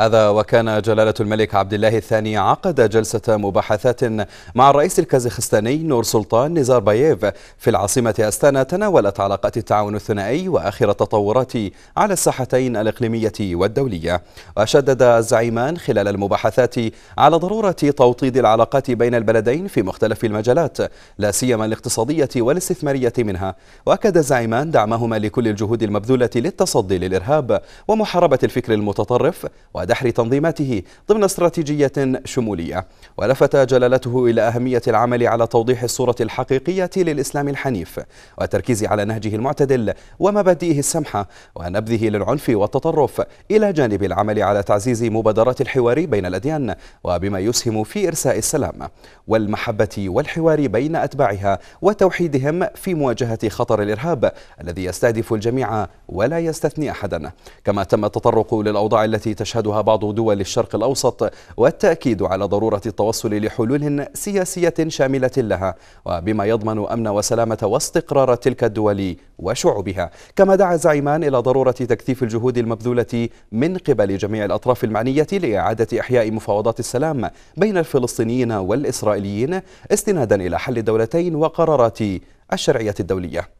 هذا وكان جلالة الملك عبد الله الثاني عقد جلسة مباحثات مع الرئيس الكازاخستاني نور سلطان نزار بايف في العاصمة أستانا تناولت علاقات التعاون الثنائي وآخر التطورات على الساحتين الإقليمية والدولية وشدد الزعيمان خلال المباحثات على ضرورة توطيد العلاقات بين البلدين في مختلف المجالات لا سيما الاقتصادية والاستثمارية منها وأكد الزعيمان دعمهما لكل الجهود المبذولة للتصدي للإرهاب ومحاربة الفكر المتطرف ودحر تنظيماته ضمن استراتيجية شمولية ولفت جلالته إلى أهمية العمل على توضيح الصورة الحقيقية للإسلام الحنيف والتركيز على نهجه المعتدل ومبادئه السمحة ونبذه للعنف والتطرف إلى جانب العمل على تعزيز مبادرات الحوار بين الأديان وبما يسهم في إرساء السلام والمحبة والحوار بين أتباعها وتوحيدهم في مواجهة خطر الإرهاب الذي يستهدف الجميع ولا يستثني أحدا كما تم التطرق للأوضاع التي تشهدها تشهدها بعض دول الشرق الأوسط والتأكيد على ضرورة التوصل لحلول سياسية شاملة لها وبما يضمن أمن وسلامة واستقرار تلك الدول وشعوبها كما دعا زعيمان إلى ضرورة تكثيف الجهود المبذولة من قبل جميع الأطراف المعنية لإعادة إحياء مفاوضات السلام بين الفلسطينيين والإسرائيليين استنادا إلى حل الدولتين وقرارات الشرعية الدولية